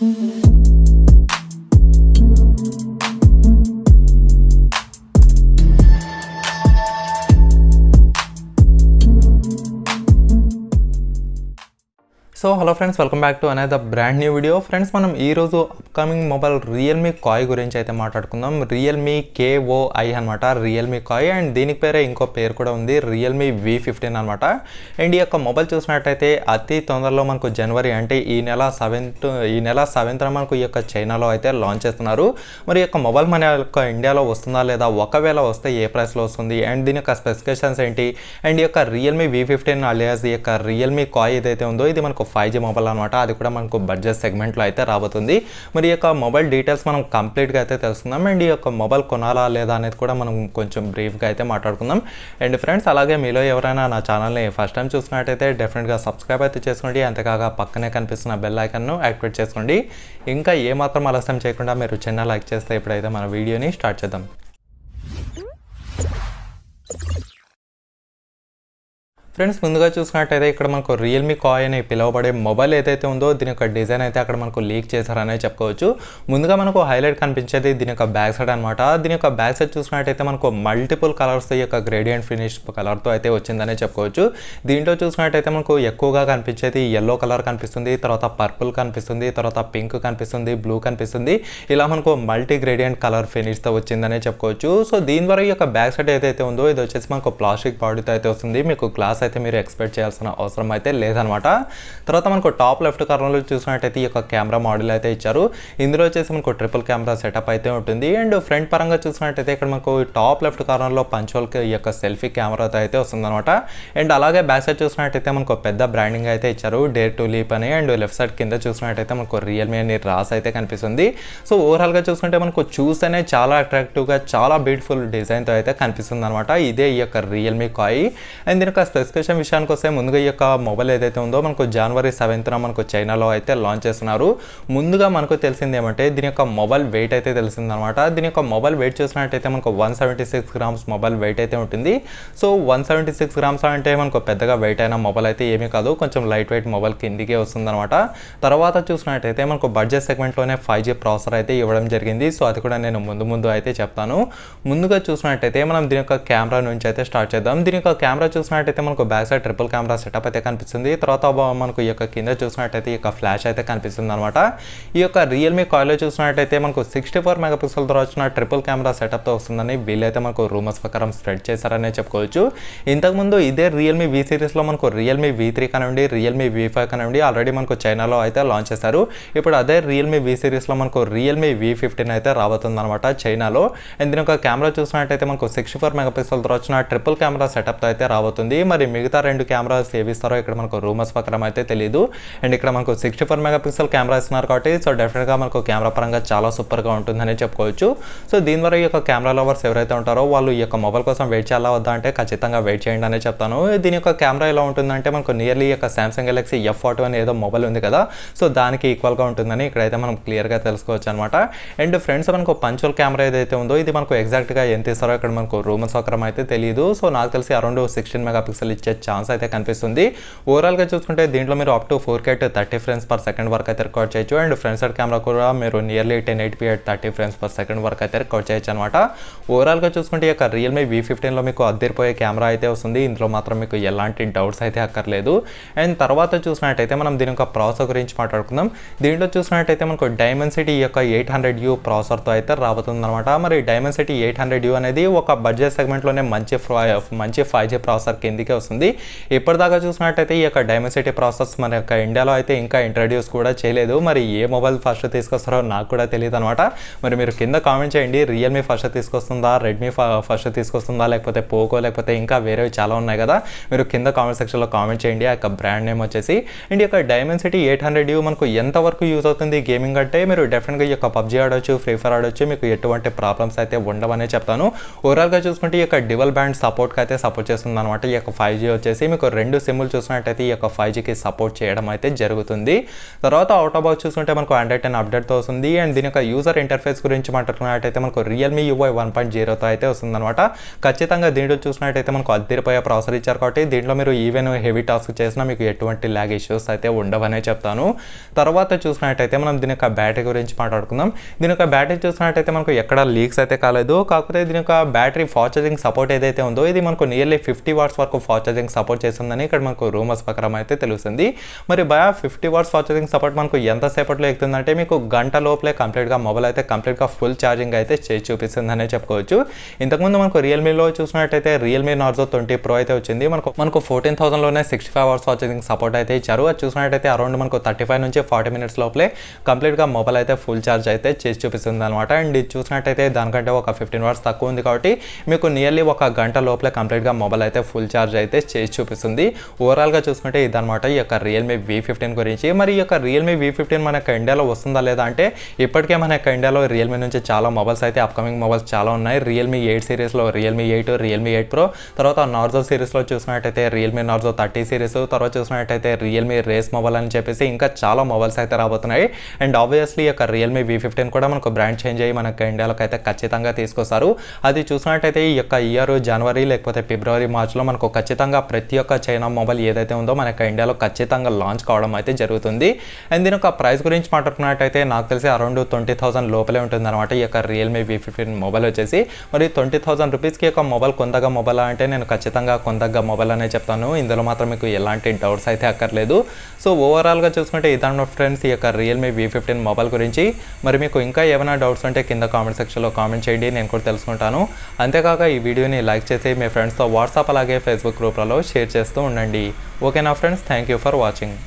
Música so hello friends welcome back to అనేది brand new video friends మనం ఈరోజు upcoming mobile Realme కాయ్ గురించి అయితే మాట్లాడుకుందాం రియల్మీ కేఓఐ అనమాట రియల్మీ కాయ్ అండ్ దీనికి పేరే ఇంకో పేరు కూడా ఉంది రియల్మీ వి ఫిఫ్టీన్ అనమాట అండ్ ఈ యొక్క మొబైల్ చూసినట్టయితే అతి తొందరలో మనకు జనవరి అంటే ఈ నెల సెవెంత్ ఈ నెల సెవెంత్న మనకు ఈ యొక్క చైనాలో అయితే లాంచ్ చేస్తున్నారు మరి ఈ యొక్క మొబైల్ మన యొక్క ఇండియాలో వస్తుందా లేదా ఒకవేళ వస్తే ఏ ప్రైస్లో వస్తుంది అండ్ దీని యొక్క స్పెసిఫికేషన్స్ ఏంటి అండ్ ఈ యొక్క రియల్మీ వి ఫిఫ్టీన్ అలియాస్ ఈ యొక్క రియల్మీ కాయ్ ఏదైతే ఉందో ఇది మనకు ఫైవ్ జీ మొబైల్ అనమాట అది కూడా మనకు బడ్జెట్ సెగ్మెంట్లో అయితే రాబోతుంది మరి ఈ యొక్క మొబైల్ డీటెయిల్స్ మనం కంప్లీట్గా అయితే తెలుసుకుందాం అండ్ ఈ యొక్క మొబైల్ కొనాలా లేదా అనేది కూడా మనం కొంచెం బ్రీఫ్గా అయితే మాట్లాడుకుందాం అండ్ ఫ్రెండ్స్ అలాగే మీలో ఎవరైనా నా ఛానల్ని ఫస్ట్ టైం చూసినట్టయితే డెఫినెట్గా సబ్స్క్రైబ్ అయితే చేసుకోండి అంతేకాక పక్కనే కనిపిస్తున్న బెల్ ఐకన్ను యాక్టివేట్ చేసుకోండి ఇంకా ఏమాత్రం ఆలస్యం చేయకుండా మీరు చిన్న లైక్ చేస్తే ఇప్పుడైతే మన వీడియోని స్టార్ట్ చేద్దాం ఫ్రెండ్స్ ముందుగా చూసుకున్నట్టయితే ఇక్కడ మనకు రియల్మీ కాయ్ అని పిలువబడే మొబైల్ ఏదైతే ఉందో దీని యొక్క డిజైన్ అయితే అక్కడ మనకు లీక్ చేశారనే చెప్పుకోవచ్చు ముందుగా మనకు హైలైట్ కనిపించేది దీని యొక్క బ్యాక్ సైడ్ అనమాట దీని యొక్క బ్యాక్ సైడ్ చూసుకున్నట్టయితే మనకు మల్టిపుల్ కలర్స్ యొక్క గ్రేడియంట్ ఫినిష్ కలర్తో అయితే వచ్చిందనే చెప్పుకోవచ్చు దీంట్లో చూసుకున్నట్టయితే మనకు ఎక్కువగా కనిపించేది ఎల్లో కలర్ కనిపిస్తుంది తర్వాత పర్పుల్ కనిపిస్తుంది తర్వాత పింక్ కనిపిస్తుంది బ్లూ కనిపిస్తుంది ఇలా మనకు మల్టీ గ్రేడియంట్ కలర్ ఫినిష్తో వచ్చిందనే చెప్పుకోవచ్చు సో దీని ద్వారా ఈ యొక్క బ్యాక్ సైడ్ ఏదైతే ఉందో ఇది వచ్చేసి మనకు ప్లాస్టిక్ బాడీతో అయితే వస్తుంది మీకు గ్లాస్ అయితే మీరు ఎక్స్పెక్ట్ చేయాల్సిన అవసరం అయితే లేదనమాట తర్వాత మనకు టాప్ లెఫ్ట్ కర్నర్లో చూసినట్టయితే ఈ యొక్క కెమెరా మోడల్ అయితే ఇచ్చారు ఇందులో వచ్చేసి మనకు ట్రిపుల్ కెమెరా సెటప్ అయితే ఉంటుంది అండ్ ఫ్రంట్ పరంగా చూసినట్టయితే ఇక్కడ మనకు టాప్ లెఫ్ట్ కార్నర్లో పంచువల్ ఈ యొక్క సెల్ఫీ కెమెరా అయితే వస్తుందన్నమాట అండ్ అలాగే బ్యాక్ సైడ్ చూసినట్టయితే మనకు పెద్ద బ్రాండింగ్ అయితే ఇచ్చారు డేర్ టు లీప్ అని అండ్ లెఫ్ట్ సైడ్ కింద చూసినట్టయితే మనకు రియల్మీ అని రాస్ అయితే కనిపిస్తుంది సో ఓవరాల్గా చూసుకుంటే మనకు చూస్తేనే చాలా అట్రాక్టివ్గా చాలా బ్యూటిఫుల్ డిజైన్తో అయితే కనిపిస్తుంది అనమాట ఇదే ఈ యొక్క రియల్మీ కాయి అండ్ దీని యొక్క స్పెసిఫిక్ డిస్కషన్ విషయానికి వస్తే ముందుగా ఈ యొక్క మొబైల్ ఏదైతే ఉందో మనకు జనవరి సెవెంత్న మనకు చైనాలో అయితే లాంచ్ చేస్తున్నారు ముందుగా మనకు తెలిసింది ఏమంటే దీని యొక్క మొబైల్ వెయిట్ అయితే తెలిసిందనమాట దీని యొక్క మొబైల్ వెయిట్ చూసినట్టయితే మనకు one seventy six grams mobile weight అయితే ఉంటుంది so one seventy six grams అంటే మనకు పెద్దగా వెయిట్ అయిన మొబైల్ అయితే ఏమీ కాదు కొంచెం లైట్ వెయిట్ మొబైల్ కిందికే వస్తుందనమాట తర్వాత చూసినట్టయితే మనకు బడ్జెట్ సెగ్మెంట్లోనే ఫైవ్ జీ ప్రాసెసర్ అయితే ఇవ్వడం జరిగింది సో అది కూడా నేను ముందు ముందు అయితే చెప్తాను ముందుగా చూసినట్టయితే మనం దీని యొక్క కెమెరా నుంచి అయితే స్టార్ట్ చేద్దాం దీని యొక్క కెమెరా చూసినట్టయితే మనకు మనకు back side triple camera setup అయితే కనిపిస్తుంది తర్వాత మనకు ఈ యొక్క కింద చూసినట్టయితే ఈ యొక్క ఫ్లాష్ అయితే కనిపిస్తుంది అనమాట ఈ యొక్క రియల్మీ కాయిల్లో చూసినట్టయితే మనకు సిక్స్టీ ఫోర్ మెగా ద్వారా వచ్చిన ట్రిపుల్ కెమెరా సెటప్తో వస్తుందని వీళ్ళైతే మనకు రూమర్స్ ప్రకారం స్ప్రెడ్ చేశారనే చెప్పుకోవచ్చు ఇంతకుముందు ఇదే రియల్మీ వి సిరీస్లో మనకు రియల్మీ వి త్రీ కానివ్వండి రియల్మీ వి ఫైవ్ కానివ్వండి ఆల్రెడీ మనకు చైనాలో అయితే లాంచ్ చేశారు ఇప్పుడు అదే రియల్మీ వి సిరీస్లో మనకు రియల్మీ వి ఫిఫ్టీన్ అయితే అనమాట చైనాలో అండ్ దీని యొక్క కెమెరా చూసినట్టయితే మనకు సిక్స్టీ ఫోర్ మెగా ద్వారా వచ్చిన ట్రిపుల్ కెమెరా సెటప్తో అయితే రాబోతుంది మరి మిగతా రెండు కెమెరాస్ ఏవిస్తారో ఇక్కడ మనకు రూమర్స్ ప్రకారం అయితే తెలియదు అండ్ ఇక్కడ మనకు sixty four megapixel camera ఇస్తున్నారు కాబట్టి సో డెఫినెట్గా మనకు కెమెరా పరంగా చాలా సూపర్గా ఉంటుందని చెప్పుకోవచ్చు సో దీని ద్వారా ఈ యొక్క కెమెరా లవర్స్ ఎవరైతే ఉంటారో వాళ్ళు ఈ యొక్క మొబైల్ కోసం వెయిట్ చేయాలా వద్దా అంటే ఖచ్చితంగా వెయిట్ చేయండి అనే చెప్తాను దీని యొక్క కెమెరా ఎలా ఉంటుందంటే మనకు నియర్లీ యొక్క Samsung Galaxy F forty one ఏదో మొబైల్ ఉంది కదా సో దానికి ఈక్వల్గా ఉంటుందని ఇక్కడైతే మనం క్లియర్గా తెలుసుకోవచ్చు అనమాట అండ్ ఫ్రెండ్స్ మనకు పంచువల్ కెమెరా ఏదైతే ఉందో ఇది మనకు ఎగ్జాక్ట్గా ఎంత ఇస్తారో ఇక్కడ మనకు రూమ్ సౌకర్యం అయితే తెలియదు సో నాకు తెలిసి అరౌండ్ సిక్స్టీన్ మెగా పిక్సెల్ ఇచ్చే ఛాన్స్ అయితే కనిపిస్తుంది ఓవరాల్గా చూసుకుంటే దీంట్లో మీరు up to four K thirty frames per second వరకు అయితే రికార్డ్ చేయొచ్చు అండ్ ఫ్రంట్ సైడ్ కెమెరా కూడా మీరు nearly ten eight eight thirty frames per second వరకు అయితే రికార్డ్ చేయొచ్చు అనమాట ఓవరాల్గా చూసుకుంటే ఈ యొక్క రియల్మీ వీ ఫిఫ్టీన్లో మీకు అద్దరిపోయే కెమెరా అయితే వస్తుంది ఇందులో మాత్రం మీకు ఎలాంటి డౌట్స్ అయితే అక్కర్లేదు అండ్ తర్వాత చూసినట్టయితే మనం దీని యొక్క ప్రాసెస్ గురించి మాట్లాడుకుందాం దీంట్లో చూసినట్టయితే మనకు సిటీ యొక్క ఎయిట్ హండ్రెడ్ యూ ప్రాసెసర్తో అయితే అనమాట మరి డైమెన్సిటీ ఎయిట్ హండ్రెడ్ యూ అనేది ఒక బడ్జెట్ సెగ్మెంట్లోనే మంచి మంచి ఫైవ్ జీ ప్రాసెసర్ కిందికే వస్తుంది వస్తుంది ఇప్పటిదాకా చూసినట్టయితే ఈ యొక్క డైమెన్సిటీ ప్రాసెస్ మన యొక్క ఇండియాలో అయితే ఇంకా ఇంట్రడ్యూస్ కూడా చేయలేదు మరి ఏ మొబైల్ ఫస్ట్ తీసుకొస్తారో నాకు కూడా తెలియదు అనమాట మరి మీరు కింద కామెంట్ చేయండి రియల్మీ ఫస్ట్ తీసుకొస్తుందా రెడ్మీ ఫస్ట్ తీసుకొస్తుందా లేకపోతే పోకో లేకపోతే ఇంకా వేరేవి చాలా ఉన్నాయి కదా మీరు కింద కామెంట్ సెక్షన్లో కామెంట్ చేయండి ఆ యొక్క బ్రాండ్ నేమ్ వచ్చేసి అండ్ ఈ యొక్క డైమెన్సిటీ ఎయిట్ హండ్రెడ్ యూ మనకు ఎంతవరకు యూజ్ అవుతుంది గేమింగ్ అంటే మీరు డెఫినెట్గా ఈ యొక్క పబ్జీ ఆడొచ్చు ఫ్రీ ఫైర్ ఆడొచ్చు మీకు ఎటువంటి ప్రాబ్లమ్స్ అయితే ఉండవనే చెప్తాను ఓవరాల్గా చూసుకుంటే ఈ యొక్క డివల్ బ్యాండ్ సపోర్ట్కి అయితే సపోర్ట్ చేస్తుంది అనమాట ఈ యొక్క ఫైవ్ ఫైవ్ జీ వచ్చేసి మీకు రెండు సిమ్లు చూసినట్టయితే ఈ యొక్క ఫైవ్ జీకి సపోర్ట్ చేయడం అయితే జరుగుతుంది తర్వాత అవుట్ ఆఫ్ బాక్స్ చూసుకుంటే మనకు ఆండ్రాయిడ్ టెన్ అప్డేట్తో వస్తుంది అండ్ దీని యొక్క యూజర్ ఇంటర్ఫేస్ గురించి మాట్లాడుకున్నట్టయితే మనకు రియల్మీ యూఐ వన్ పాయింట్ జీరోతో అయితే వస్తుందన్నమాట ఖచ్చితంగా దీంట్లో చూసినట్టయితే మనకు అద్దరిపోయే ప్రాసెస్ ఇచ్చారు కాబట్టి దీంట్లో మీరు ఈవెన్ హెవీ టాస్క్ చేసినా మీకు ఎటువంటి ల్యాగ్ ఇష్యూస్ అయితే ఉండవనే చెప్తాను తర్వాత చూసినట్టయితే మనం దీని యొక్క బ్యాటరీ గురించి మాట్లాడుకుందాం దీని యొక్క బ్యాటరీ చూసినట్టయితే మనకు ఎక్కడ లీక్స్ అయితే కాలేదు కాకపోతే దీని యొక్క బ్యాటరీ ఫాస్ట్ ఛార్జింగ్ సపోర్ట్ ఏదైతే ఉందో ఇది మనకు నియర్లీ ఫిఫ్టీ వాట్స్ వరకు ఫాస్ట్ ఛార్జింగ్ సపోర్ట్ చేస్తుందని ఇక్కడ మనకు రూమర్స్ ప్రకారం అయితే తెలుస్తుంది మరి బయా fifty watts fast charging support మనకు ఎంతసేపట్లో ఎక్కుతుందంటే మీకు గంట లోపలే కంప్లీట్గా మొబైల్ అయితే కంప్లీట్గా ఫుల్ ఛార్జింగ్ అయితే చేసి చూపిస్తుందనే చెప్పుకోవచ్చు ఇంతకుముందు మనకు రియల్మీలో చూసినట్టయితే రియల్మీ నార్జో ట్వంటీ ప్రో అయితే వచ్చింది మనకు మనకు ఫోర్టీన్ థౌసండ్లోనే sixty five hours fast charging support అయితే ఇచ్చారు అది చూసినట్టయితే అరౌండ్ మనకు థర్టీ ఫైవ్ నుంచి ఫార్టీ మినిట్స్ లోపలే కంప్లీట్గా మొబైల్ అయితే ఫుల్ ఛార్జ్ అయితే చేసి చూపిస్తుంది అనమాట అండ్ ఇది చూసినట్టయితే దానికంటే ఒక ఫిఫ్టీన్ అవర్స్ తక్కువ ఉంది కాబట్టి మీకు నియర్లీ ఒక గంట లోపలే కంప్లీట్గా మొబైల్ అయితే ఫుల్ ఛార్జ్ అయితే అయితే చేసి చూపిస్తుంది ఓవరాల్గా చూసుకుంటే ఇదనమాట ఈ యొక్క రియల్మీ వీ ఫిఫ్టీన్ గురించి మరి ఈ యొక్క రియల్మీ వీ ఫిఫ్టీన్ యొక్క ఇండియాలో వస్తుందా లేదా అంటే ఇప్పటికే మన యొక్క ఇండియాలో రియల్మీ నుంచి చాలా మొబైల్స్ అయితే అప్కమింగ్ మొబైల్స్ చాలా ఉన్నాయి రియల్మీ ఎయిట్ సిరీస్లో Realme eight Realme eight pro తర్వాత నార్జో సిరీస్లో చూసినట్టయితే రియల్మీ నార్జో థర్టీ సిరీస్ తర్వాత చూసినట్టయితే రియల్మీ రేస్ మొబైల్ అని చెప్పేసి ఇంకా చాలా మొబైల్స్ అయితే రాబోతున్నాయి అండ్ ఆబ్వియస్లీ యొక్క రియల్మీ వీ ఫిఫ్టీన్ కూడా మనకు బ్రాండ్ చేంజ్ అయ్యి మనకు ఇండియాలోకి అయితే ఖచ్చితంగా తీసుకొస్తారు అది చూసినట్టయితే ఈ యొక్క ఇయర్ జనవరి లేకపోతే ఫిబ్రవరి మార్చ్లో మనకు ఖచ్చితంగా మొత్తంగా ప్రతి ఒక్క చైనా మొబైల్ ఏదైతే ఉందో మనకి ఇండియాలో ఖచ్చితంగా లాంచ్ కావడం అయితే జరుగుతుంది అండ్ దీని యొక్క ప్రైస్ గురించి మాట్లాడుకున్నట్టయితే నాకు తెలిసి అరౌండ్ ట్వంటీ థౌసండ్ లోపలే ఉంటుంది అనమాట ఈ యొక్క రియల్మీ వి ఫిఫ్టీన్ మొబైల్ వచ్చేసి మరి ట్వంటీ థౌసండ్ రూపీస్కి ఒక మొబైల్ కొందగా మొబైల్ అంటే నేను ఖచ్చితంగా కొందగా మొబైల్ అనే చెప్తాను ఇందులో మాత్రం మీకు ఎలాంటి డౌట్స్ అయితే అక్కర్లేదు సో ఓవరాల్గా చూసుకుంటే ఇదన్న ఫ్రెండ్స్ ఈ యొక్క రియల్మీ వి ఫిఫ్టీన్ మొబైల్ గురించి మరి మీకు ఇంకా ఏమైనా డౌట్స్ ఉంటే కింద కామెంట్ సెక్షన్లో కామెంట్ చేయండి నేను కూడా తెలుసుకుంటాను అంతేకాక ఈ వీడియోని లైక్ చేసి మీ ఫ్రెండ్స్తో వాట్సాప్ అలాగే ఫేస్బుక్ గ్రూప్ గ్రూప్లలో షేర్ చేస్తూ ఉండండి ఓకేనా friends thank you for watching